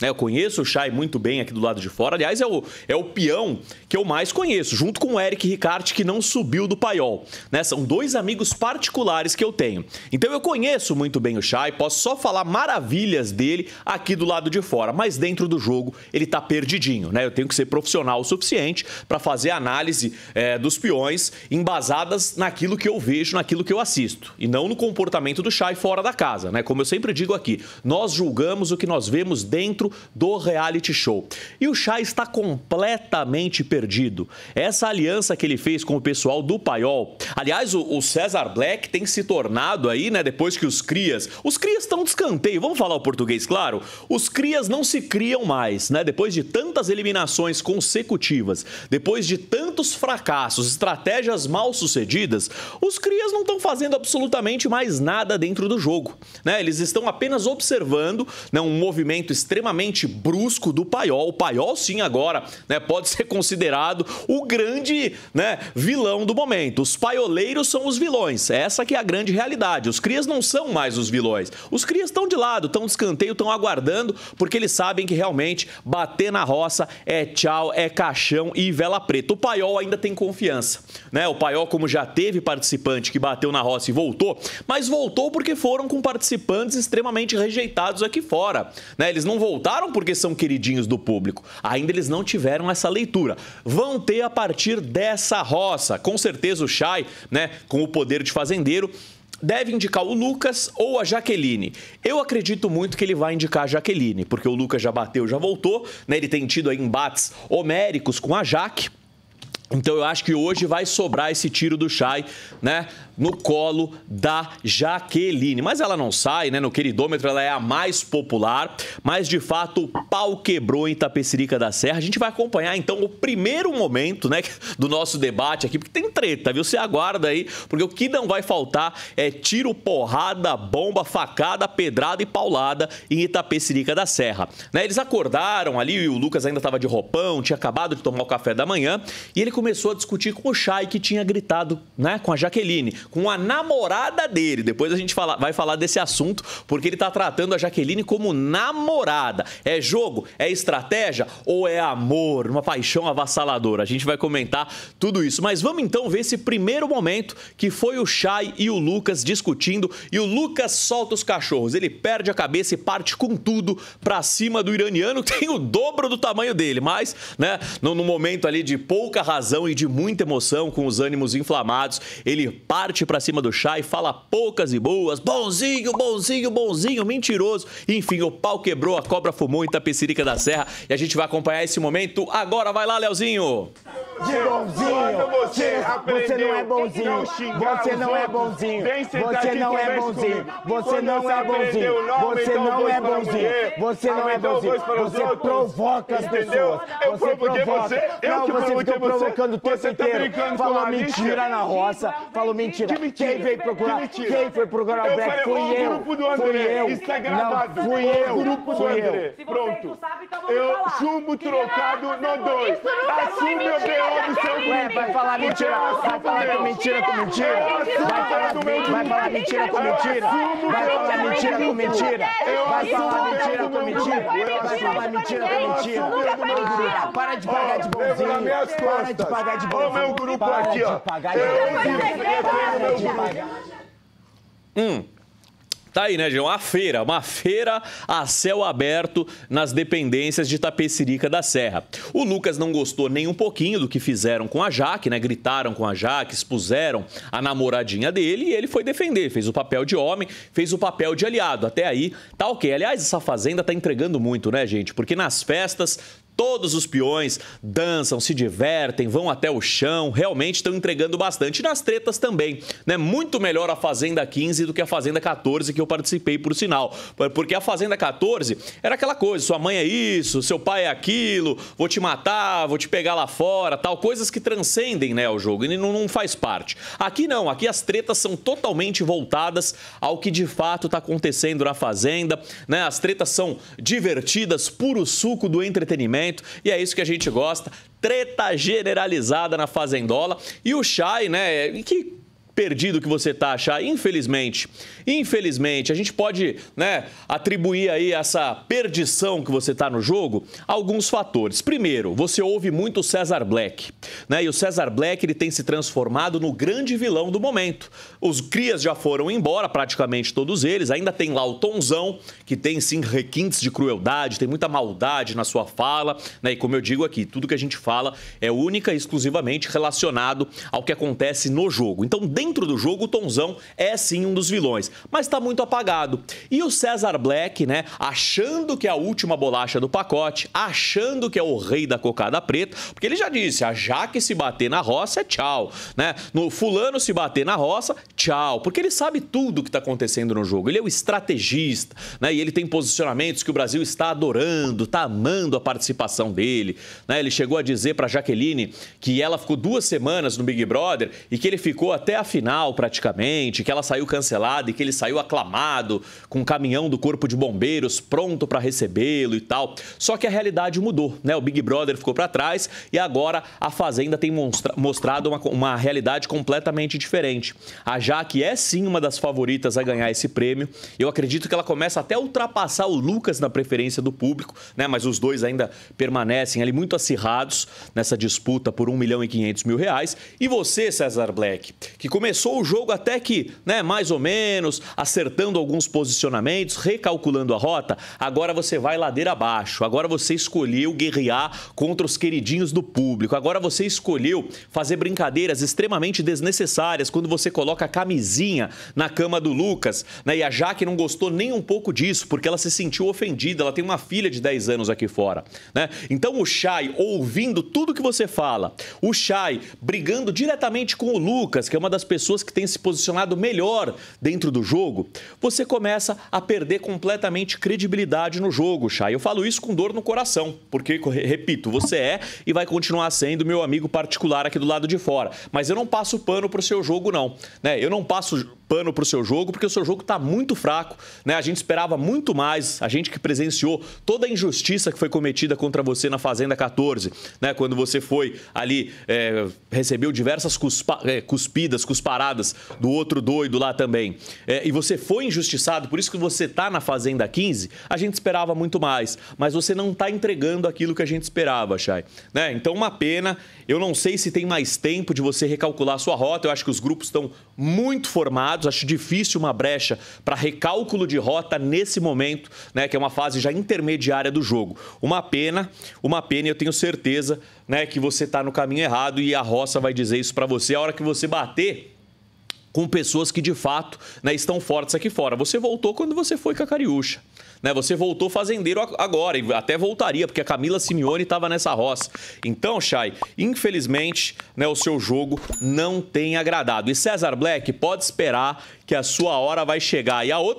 Né? Eu conheço o Chay muito bem aqui do lado de fora. Aliás, é o, é o peão que eu mais conheço, junto com o Eric Ricarte, que não subiu do paiol. Né? São dois amigos particulares que eu tenho. Então eu conheço muito bem o Chay, posso só falar maravilhas dele aqui do lado de fora. Mas dentro do jogo ele tá perdidinho. Né? Eu tenho que ser profissional o suficiente para fazer análise é, dos peões embasadas naquilo que eu vejo, naquilo que eu assisto. E não no comportamento do Chay fora da casa. Né? Como eu sempre digo aqui, nós julgamos o que nós vemos dentro do reality show. E o Chá está completamente perdido. Essa aliança que ele fez com o pessoal do Paiol, aliás, o, o César Black tem se tornado aí, né, depois que os crias, os crias estão de escanteio, vamos falar o português, claro? Os crias não se criam mais, né, depois de tantas eliminações consecutivas, depois de tantas tantos fracassos, estratégias mal sucedidas, os crias não estão fazendo absolutamente mais nada dentro do jogo. Né? Eles estão apenas observando né, um movimento extremamente brusco do paiol. O paiol, sim, agora né, pode ser considerado o grande né, vilão do momento. Os paioleiros são os vilões. Essa que é a grande realidade. Os crias não são mais os vilões. Os crias estão de lado, estão de escanteio, estão aguardando, porque eles sabem que realmente bater na roça é tchau, é caixão e vela preta. O paiol Paiol ainda tem confiança. Né? O Paiol, como já teve participante que bateu na roça e voltou, mas voltou porque foram com participantes extremamente rejeitados aqui fora. Né? Eles não voltaram porque são queridinhos do público. Ainda eles não tiveram essa leitura. Vão ter a partir dessa roça. Com certeza o Chay, né, com o poder de fazendeiro, deve indicar o Lucas ou a Jaqueline. Eu acredito muito que ele vai indicar a Jaqueline, porque o Lucas já bateu, já voltou, né? Ele tem tido aí embates homéricos com a Jaque. Então eu acho que hoje vai sobrar esse tiro do Chay, né, no colo da Jaqueline. Mas ela não sai, né, no queridômetro ela é a mais popular, mas de fato o pau quebrou em Tapecerica da Serra. A gente vai acompanhar então o primeiro momento, né, do nosso debate aqui, porque tem treta, viu? Você aguarda aí, porque o que não vai faltar é tiro, porrada, bomba, facada, pedrada e paulada em Itapecerica da Serra. Né, eles acordaram ali e o Lucas ainda estava de roupão, tinha acabado de tomar o café da manhã, e ele começou a discutir com o Chay, que tinha gritado né, com a Jaqueline, com a namorada dele. Depois a gente fala, vai falar desse assunto, porque ele está tratando a Jaqueline como namorada. É jogo? É estratégia? Ou é amor? Uma paixão avassaladora? A gente vai comentar tudo isso. Mas vamos então ver esse primeiro momento que foi o Chay e o Lucas discutindo. E o Lucas solta os cachorros. Ele perde a cabeça e parte com tudo para cima do iraniano, que tem o dobro do tamanho dele. Mas, né, no, no momento ali de pouca razão, razão e de muita emoção, com os ânimos inflamados. Ele parte para cima do chá e fala poucas e boas. Bonzinho, bonzinho, bonzinho, mentiroso. Enfim, o pau quebrou, a cobra fumou em Tapecirica da Serra. E a gente vai acompanhar esse momento agora. Vai lá, Leozinho! de bonzinho. Você, você não é bonzinho. Você não é bonzinho. Você não é bonzinho. Você não é bonzinho. Você não é bonzinho. Você não é bonzinho. Você provoca as pessoas. Você provoca. Não, você ficou provocando o tempo tá inteiro. Falou mentira na roça. Falou mentira. Quem veio procurar? Quem foi procurar o Black? É fui eu. Fui então eu. É não, fui tá eu. É fui eu. Pronto. Eu chumbo trocado no dois. Assume o meu nome, seu Ué, vai falar mentira, vai falar com mentira com mentira. Vai falar, vai falar mentira com mentira. Vai falar mentira com mentira. Vai falar mentira com mentira. Vai falar mentira com mentira. Para de pagar de bonzinho. Para de pagar de bonzinho. Olha o meu grupo aqui, ó. Para de pagar de bonzinho. Hum. Tá aí, né, João? Uma feira, uma feira a céu aberto nas dependências de Tapecirica da Serra. O Lucas não gostou nem um pouquinho do que fizeram com a Jaque, né? Gritaram com a Jaque, expuseram a namoradinha dele e ele foi defender. Fez o papel de homem, fez o papel de aliado. Até aí, tá ok. Aliás, essa fazenda tá entregando muito, né, gente? Porque nas festas Todos os peões dançam, se divertem, vão até o chão, realmente estão entregando bastante. E nas tretas também, né? Muito melhor a Fazenda 15 do que a Fazenda 14 que eu participei, por sinal. Porque a Fazenda 14 era aquela coisa, sua mãe é isso, seu pai é aquilo, vou te matar, vou te pegar lá fora, tal. Coisas que transcendem, né, o jogo e não, não faz parte. Aqui não, aqui as tretas são totalmente voltadas ao que de fato está acontecendo na Fazenda, né? As tretas são divertidas, puro suco do entretenimento momento. E é isso que a gente gosta. Treta generalizada na Fazendola. E o Chay, né, que perdido que você tá achar, infelizmente. Infelizmente, a gente pode, né, atribuir aí essa perdição que você tá no jogo a alguns fatores. Primeiro, você ouve muito o Cesar Black, né? E o Cesar Black, ele tem se transformado no grande vilão do momento. Os crias já foram embora, praticamente todos eles, ainda tem lá o Tonzão, que tem sim requintes de crueldade, tem muita maldade na sua fala, né? E como eu digo aqui, tudo que a gente fala é única e exclusivamente relacionado ao que acontece no jogo. Então, dentro dentro do jogo, o Tonzão é sim um dos vilões, mas está muito apagado. E o César Black, né, achando que é a última bolacha do pacote, achando que é o rei da cocada preta, porque ele já disse, a ah, Jaque se bater na roça é tchau, né? No fulano se bater na roça, tchau, porque ele sabe tudo o que está acontecendo no jogo. Ele é o estrategista, né? E ele tem posicionamentos que o Brasil está adorando, está amando a participação dele, né? Ele chegou a dizer para Jaqueline que ela ficou duas semanas no Big Brother e que ele ficou até a final final praticamente, que ela saiu cancelada e que ele saiu aclamado com um caminhão do Corpo de Bombeiros pronto para recebê-lo e tal. Só que a realidade mudou, né? O Big Brother ficou para trás e agora a Fazenda tem mostra mostrado uma, uma realidade completamente diferente. A Jaque é sim uma das favoritas a ganhar esse prêmio. Eu acredito que ela começa até a ultrapassar o Lucas na preferência do público, né? Mas os dois ainda permanecem ali muito acirrados nessa disputa por 1 milhão e 500 mil reais. E você, César Black, que começou começou o jogo até que, né, mais ou menos, acertando alguns posicionamentos, recalculando a rota, agora você vai ladeira abaixo. Agora você escolheu guerrear contra os queridinhos do público. Agora você escolheu fazer brincadeiras extremamente desnecessárias quando você coloca a camisinha na cama do Lucas, né? E a Jaque não gostou nem um pouco disso, porque ela se sentiu ofendida. Ela tem uma filha de 10 anos aqui fora, né? Então o Chay ouvindo tudo que você fala, o Chay brigando diretamente com o Lucas, que é uma das pessoas pessoas que têm se posicionado melhor dentro do jogo, você começa a perder completamente credibilidade no jogo, Chay. Eu falo isso com dor no coração, porque, repito, você é e vai continuar sendo meu amigo particular aqui do lado de fora. Mas eu não passo pano pro seu jogo, não. Né? Eu não passo pano pro seu jogo, porque o seu jogo tá muito fraco. Né? A gente esperava muito mais, a gente que presenciou toda a injustiça que foi cometida contra você na Fazenda 14, né? Quando você foi ali, é, recebeu diversas cuspa, é, cuspidas, cuspidas Paradas, do outro doido lá também, é, e você foi injustiçado, por isso que você está na Fazenda 15, a gente esperava muito mais, mas você não está entregando aquilo que a gente esperava, Chay. Né? Então, uma pena. Eu não sei se tem mais tempo de você recalcular a sua rota. Eu acho que os grupos estão muito formados. Acho difícil uma brecha para recálculo de rota nesse momento, né? que é uma fase já intermediária do jogo. Uma pena, uma pena, eu tenho certeza né, que você está no caminho errado e a roça vai dizer isso para você a hora que você bater com pessoas que de fato né, estão fortes aqui fora. Você voltou quando você foi com a Cariúcha. Né? Você voltou fazendeiro agora e até voltaria, porque a Camila Simeone estava nessa roça. Então, Chay, infelizmente, né, o seu jogo não tem agradado. E César Black pode esperar que a sua hora vai chegar. E a outra